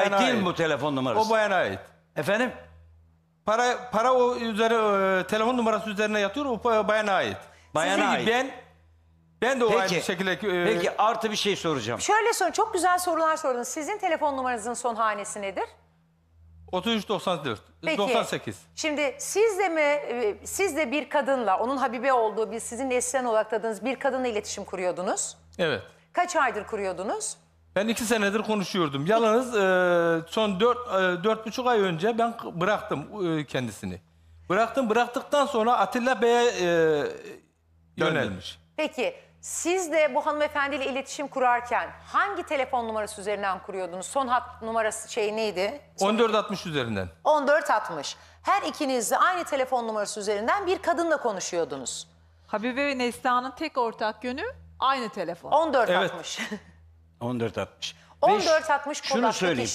ait değil ait. bu telefon numarası? O bayana ait. Efendim? Para para o üzeri e, telefon numarası üzerine yatıyor. O pa- bayana ait. Bayana Çünkü ait. Ben ben de o aynı şekilde e, Peki artı bir şey soracağım. Şöyle sorun, çok güzel sorular sordunuz. Sizin telefon numaranızın son hanesi nedir? 3394. 94 98. Şimdi siz de mi, e, siz de bir kadınla, onun Habibe olduğu bir sizin neslen olarak tadınız bir kadınla iletişim kuruyordunuz. Evet. Kaç aydır kuruyordunuz? Ben iki senedir konuşuyordum. Yalnız e, son dört, e, dört buçuk ay önce ben bıraktım e, kendisini. Bıraktım, bıraktıktan sonra Atilla Bey'e e, yönelmiş. Peki siz de bu hanımefendiyle iletişim kurarken hangi telefon numarası üzerinden kuruyordunuz? Son hat numarası şey neydi? 1460 üzerinden. 1460. Her ikiniz de aynı telefon numarası üzerinden bir kadınla konuşuyordunuz. Habibe ve Neslihan'ın tek ortak yönü aynı telefon. 1460. Evet. 14.60. 14.60 kod Şunu söyleyeyim.